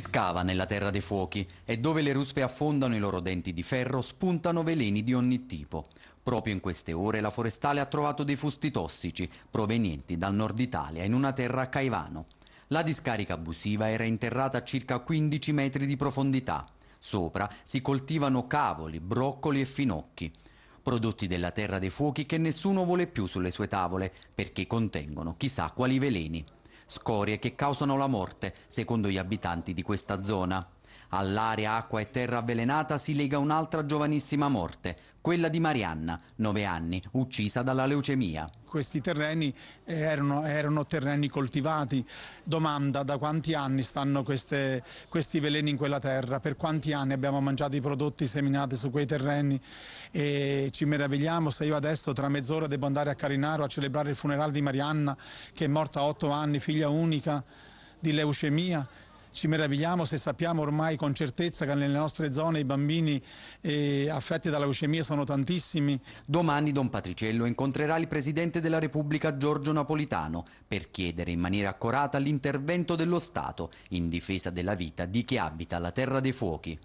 scava nella terra dei fuochi e dove le ruspe affondano i loro denti di ferro spuntano veleni di ogni tipo. Proprio in queste ore la forestale ha trovato dei fusti tossici provenienti dal nord Italia in una terra a Caivano. La discarica abusiva era interrata a circa 15 metri di profondità. Sopra si coltivano cavoli, broccoli e finocchi, prodotti della terra dei fuochi che nessuno vuole più sulle sue tavole perché contengono chissà quali veleni scorie che causano la morte, secondo gli abitanti di questa zona. All'area acqua e terra avvelenata si lega un'altra giovanissima morte, quella di Marianna, 9 anni, uccisa dalla leucemia. Questi terreni eh, erano, erano terreni coltivati. Domanda da quanti anni stanno queste, questi veleni in quella terra, per quanti anni abbiamo mangiato i prodotti seminati su quei terreni e ci meravigliamo se io adesso tra mezz'ora devo andare a Carinaro a celebrare il funerale di Marianna che è morta a 8 anni, figlia unica di leucemia ci meravigliamo se sappiamo ormai con certezza che nelle nostre zone i bambini eh, affetti dalla leucemia sono tantissimi. Domani Don Patriciello incontrerà il Presidente della Repubblica Giorgio Napolitano per chiedere in maniera accurata l'intervento dello Stato in difesa della vita di chi abita la terra dei fuochi.